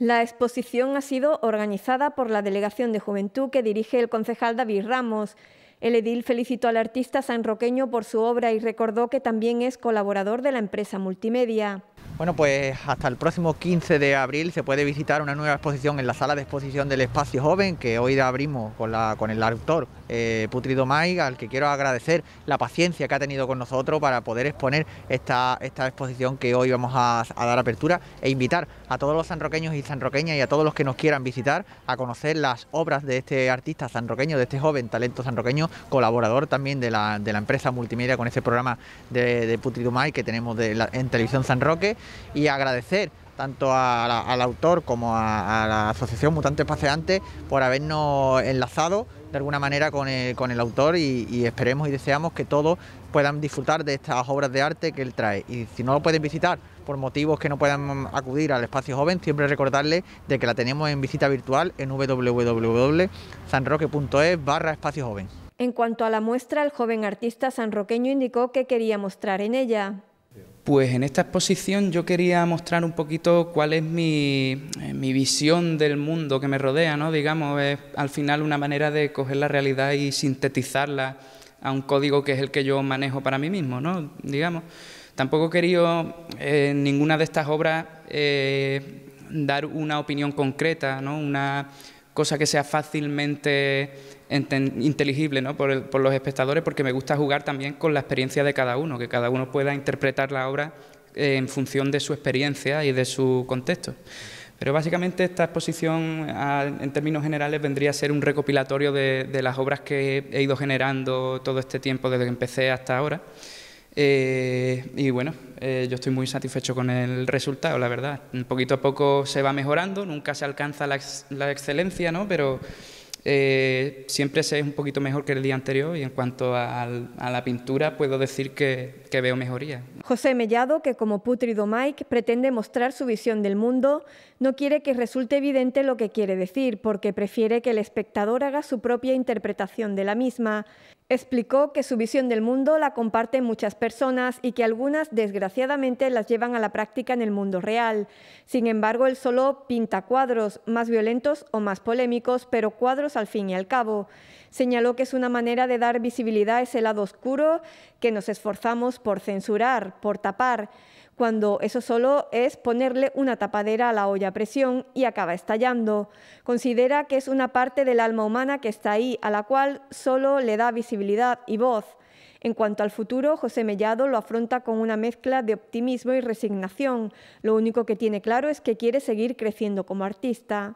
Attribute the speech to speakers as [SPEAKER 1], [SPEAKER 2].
[SPEAKER 1] La exposición ha sido organizada por la Delegación de Juventud que dirige el concejal David Ramos. El edil felicitó al artista sanroqueño por su obra y recordó que también es colaborador de la empresa multimedia.
[SPEAKER 2] Bueno, pues hasta el próximo 15 de abril se puede visitar una nueva exposición en la sala de exposición del Espacio Joven, que hoy abrimos con, el autor eh, Putrido Maiga, al que quiero agradecer la paciencia que ha tenido con nosotros para poder exponer esta, esta exposición que hoy vamos a, dar apertura e invitar a todos los sanroqueños y sanroqueñas y a todos los que nos quieran visitar a conocer las obras de este artista sanroqueño, de este joven talento sanroqueño, colaborador también de la, de la empresa multimedia con ese programa de, de Putrido Mai que tenemos en Televisión San Roque y agradecer tanto al autor como a, la Asociación Mutantes Paseantes por habernos enlazado de alguna manera con el, autor y, esperemos y deseamos que todos puedan disfrutar de estas obras de arte que él trae. Y si no lo pueden visitar por motivos que no puedan acudir al espacio joven, siempre recordarles de que la tenemos en visita virtual en www.sanroque.es barra
[SPEAKER 3] espacio joven.
[SPEAKER 1] En cuanto a la muestra, el joven artista sanroqueño indicó que quería mostrar en ella
[SPEAKER 3] pues en esta exposición yo quería mostrar un poquito cuál es eh, mi, visión del mundo que me rodea, ¿no? Digamos, es al final una manera de coger la realidad y sintetizarla a un código que es el que yo manejo para mí mismo, ¿no? Digamos. Tampoco he querido en eh, ninguna de estas obras eh, dar una opinión concreta, ¿no? Una, cosa que sea fácilmente inteligible por, los espectadores, porque me gusta jugar también con la experiencia de cada uno, que cada uno pueda interpretar la obra eh, en función de su experiencia y de su contexto. Pero básicamente esta exposición, en términos generales, vendría a ser un recopilatorio de las obras que he ido generando todo este tiempo desde que empecé hasta ahora. Eh, y bueno, eh, yo estoy muy satisfecho con el resultado, la verdad. ...un Poquito a poco se va mejorando, nunca se alcanza la, excelencia, ¿no? Pero eh, siempre se es un poquito mejor que el día anterior y en cuanto a, la pintura puedo decir que, que, veo mejoría.
[SPEAKER 1] José Mellado, que como Putrido Mike pretende mostrar su visión del mundo, no quiere que resulte evidente lo que quiere decir, porque prefiere que el espectador haga su propia interpretación de la misma. Explicó que su visión del mundo la comparten muchas personas y que algunas desgraciadamente las llevan a la práctica en el mundo real. Sin embargo, él solo pinta cuadros, más violentos o más polémicos, pero cuadros al fin y al cabo. Señaló que es una manera de dar visibilidad a ese lado oscuro que nos esforzamos por censurar, por tapar cuando eso solo es ponerle una tapadera a la olla a presión y acaba estallando. Considera que es una parte del alma humana que está ahí, a la cual solo le da visibilidad y voz. En cuanto al futuro, José Mellado lo afronta con una mezcla de optimismo y resignación. Lo único que tiene claro es que quiere seguir creciendo como artista.